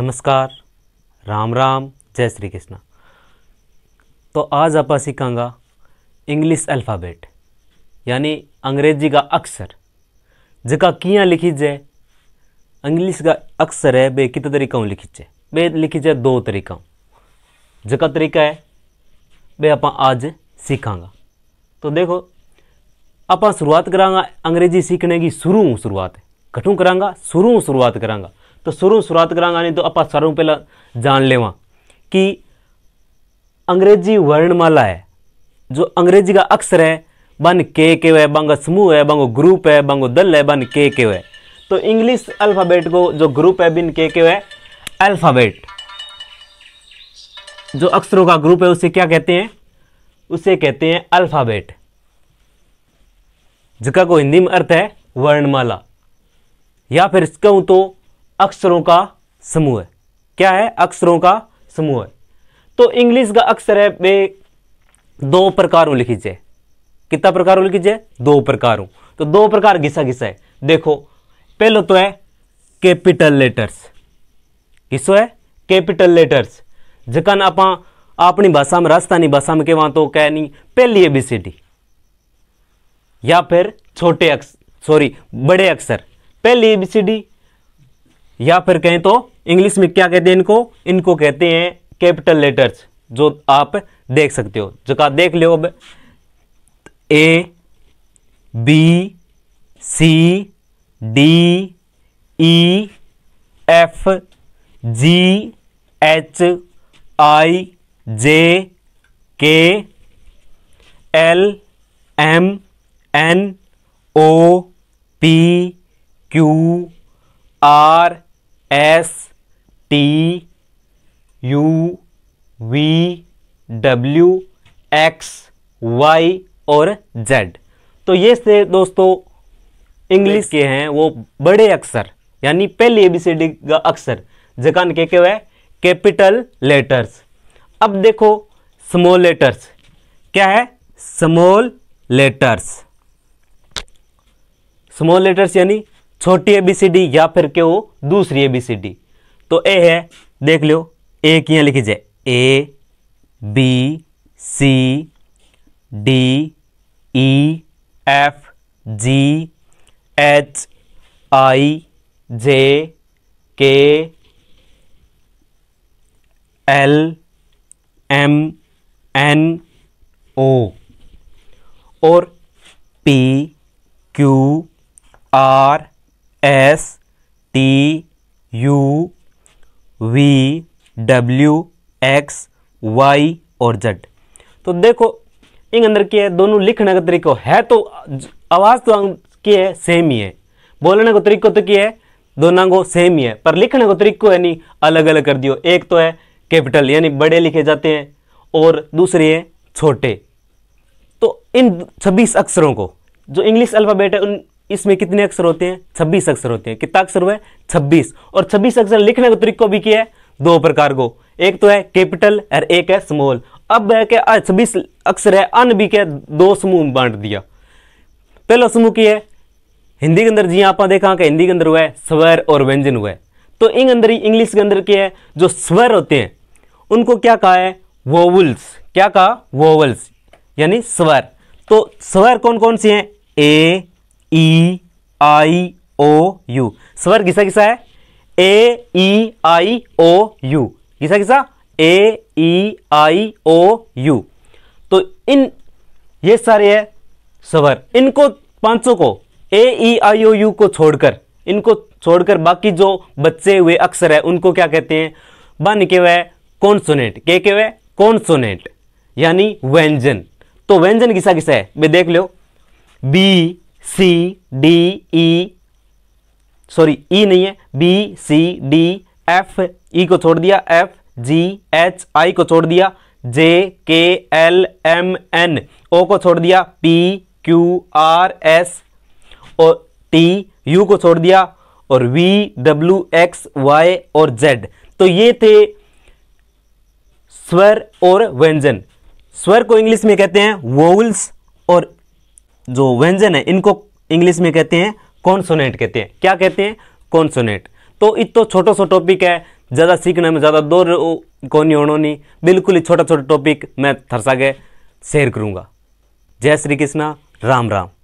नमस्कार राम राम जय श्री कृष्ण तो आज आप सीखांगा इंग्लिश अल्फ़ाबेट यानी अंग्रेजी का अक्षर जिका किया लिखी जाए इंग्लिश का अक्षर है बे कितने तरीका लिखी जाए बे लिखी जाए दो तरीका जिका तरीका है बे आप आज सीखांगा तो देखो आप शुरुआत करांगा अंग्रेजी सीखने की शुरू शुरुआत घटू करांगा शुरू शुरुआत करांगा शुरू शुरुआत સુરાતગ્રાંગ तो आप सारों पहले जान લેવા कि अंग्रेजी वर्णमाला है जो अंग्रेजी का अक्षर है बन के के है बंग समूह है बंगो ग्रुप है बंगो दल है बन के के है तो इंग्लिश अल्फ़ाबेट को जो ग्रुप है बिन के के है अल्फ़ाबेट जो अक्षरों का ग्रुप है उसे क्या कहते हैं उसे कहते हैं अल्फ़ाबेट जिसका को हिंदी में अर्थ है वर्णमाला या फिर कहूँ तो अक्षरों का समूह है क्या है अक्षरों का समूह है तो इंग्लिश का अक्षर है वे दो प्रकारों लिखी जाए कितना प्रकारों लिखी जाए दो प्रकारों तो दो प्रकार घिसा घिसा है देखो पहले तो है कैपिटल लेटर्स किसो है कैपिटल लेटर्स जकन आप अपनी भाषा में राजस्थानी भाषा में कहवा तो कह नहीं पहली एबीसीडी या फिर छोटे अक्षर सॉरी बड़े अक्षर पहली एबीसीडी या फिर कहें तो इंग्लिश में क्या कहते हैं इनको इनको कहते हैं कैपिटल लेटर्स जो आप देख सकते हो जो का देख लो अब A B C D E F G H I J K L M N O P Q R S T U V W X Y और जेड तो ये से दोस्तों इंग्लिश के हैं वो बड़े अक्षर यानी पहले एबीसीडी का अक्षर जकान के क्या है कैपिटल लेटर्स अब देखो स्मॉल लेटर्स क्या है स्मॉल लेटर्स स्मॉल लेटर्स यानी छोटी एबीसीडी या फिर के हो दूसरी एबीसीडी तो ए है देख लो ए की लिखी जाए A B C D E F G H I J K L M N O और P Q R S T U V W X Y और जेड तो देखो इन अंदर की है दोनों लिखने का तरीको है तो आवाज़ तो की है सेम ही है बोलने का तरीको तो की है दोनों को सेम ही है पर लिखने का तरीको है नहीं अलग अलग कर दियो एक तो है कैपिटल यानी बड़े लिखे जाते हैं और दूसरे है छोटे तो इन छब्बीस अक्षरों को जो इंग्लिश अल्फ़ाबेट है उन इसमें कितने अक्षर होते हैं छब्बीस अक्षर होते हैं कितना अक्षर हुआ है छब्बीस और छब्बीस अक्षर लिखने का तरीको भी किया है दो प्रकार को एक तो है कैपिटल और एक है स्मॉल अब है कि छब्बीस अक्षर है अन भी के दो समूह बांट दिया पहला समूह की है हिंदी के अंदर जी आप देखा कि हिंदी के अंदर हुआ है स्वर और व्यंजन हुआ है तो इन अंदर ही इंग्लिश के अंदर क्या है जो स्वर होते हैं उनको क्या कहा है वोवल्स क्या कहा वोवल्स यानी स्वर तो स्वर कौन कौन से हैं ए ई आई ओ यू स्वर किसा किसा है ए ई e आई ओ यू किसा किसा ए ई e आई ओ यू तो इन ये सारे है स्वर इनको पांचों को ए ई आई ओ यू को छोड़कर इनको छोड़कर बाकी जो बच्चे हुए अक्षर है उनको क्या कहते हैं बन के वह कॉन्सोनेट के के वह कॉन्सोनेट यानी व्यंजन तो व्यंजन किसा किसा है देख लो B C D E sorry E नहीं है B C D F E को छोड़ दिया एफ जी एच आई को छोड़ दिया जे के एल एम एन ओ को छोड़ दिया पी क्यू आर एस और टी यू को छोड़ दिया और वी डब्ल्यू एक्स वाई और जेड तो ये थे स्वर और व्यंजन स्वर को इंग्लिश में कहते हैं वोल्स और जो व्यंजन है इनको इंग्लिश में कहते हैं कॉन्सोनेट कहते हैं क्या कहते हैं कॉन्सोनेट तो इतना छोटो सो टॉपिक है ज़्यादा सीखने में ज़्यादा दौर नहीं होना नहीं बिल्कुल ही छोटा छोटा टॉपिक मैं थरसा के शेयर करूँगा जय श्री कृष्णा राम राम